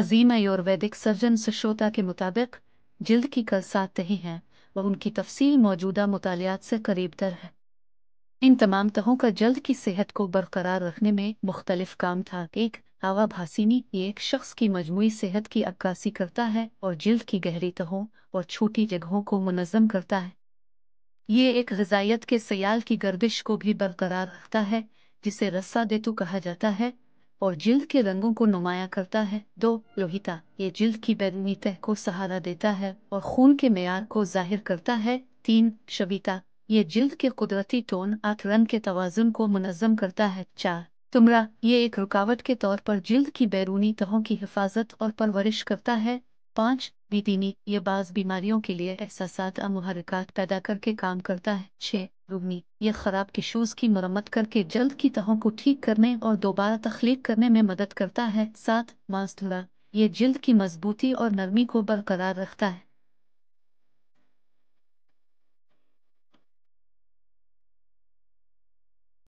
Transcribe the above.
अजीम Ayurvedic surgeon सुश्रोता के मुताबिक जिल्द की कलसात तही हैं व उनकी तफसील मौजूदा मुतालियात से करीब दर है इन तमाम तहों का जल्द की सेहत को बरकरार रखने में मुख्तलिफ काम था एक हवा भासीनी एक शख्स की मजमू सेहत की अक्कासी करता है और जल्द की गहरी तहों और छोटी जगहों को मुनज़म करता है ये एक गजाइत के सयाल की गर्दिश को भी बरकरार रखता है जिसे रस्सा देतु कहा जाता है और जिल्द के रंगों को नुमाया करता है दो लोहिता ये जिल्द की बैरूनी तह को सहारा देता है और खून के मैार को जाहिर करता है तीन शबीता ये जिल्द के कुदरती टोन आठ रंग के तोज़ुन को मुनज़म करता है चार तुमरा ये एक रुकावट के तौर पर जिल्द की बैरूनी तहों की हिफाजत और परवरिश करता है पाँच बीतीनी ये बाज़ बीमारियों के लिए एहसास मुहरक पैदा करके काम करता है छः दोगुनी ये खराब किशूज की मरम्मत करके जल्द की तहों को ठीक करने और दोबारा तख्लीक करने में मदद करता है साथ मास्टला ये जल्द की मजबूती और नरमी को बरकरार रखता है